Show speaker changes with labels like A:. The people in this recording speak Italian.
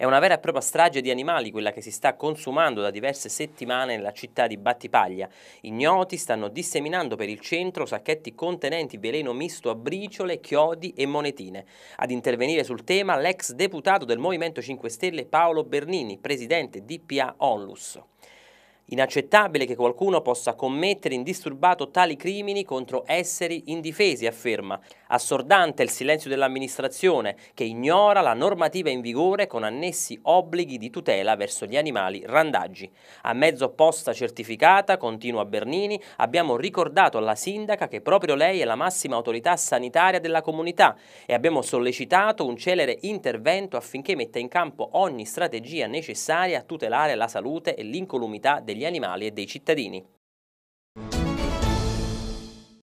A: È una vera e propria strage di animali quella che si sta consumando da diverse settimane nella città di Battipaglia. Ignoti stanno disseminando per il centro sacchetti contenenti veleno misto a briciole, chiodi e monetine. Ad intervenire sul tema l'ex deputato del Movimento 5 Stelle Paolo Bernini, presidente di PA Onlus. Inaccettabile che qualcuno possa commettere indisturbato tali crimini contro esseri indifesi, afferma. Assordante il silenzio dell'amministrazione che ignora la normativa in vigore con annessi obblighi di tutela verso gli animali randaggi. A mezzo posta certificata, continua Bernini, abbiamo ricordato alla sindaca che proprio lei è la massima autorità sanitaria della comunità e abbiamo sollecitato un celere intervento affinché metta in campo ogni strategia necessaria a tutelare la salute e l'incolumità degli degli animali e dei cittadini.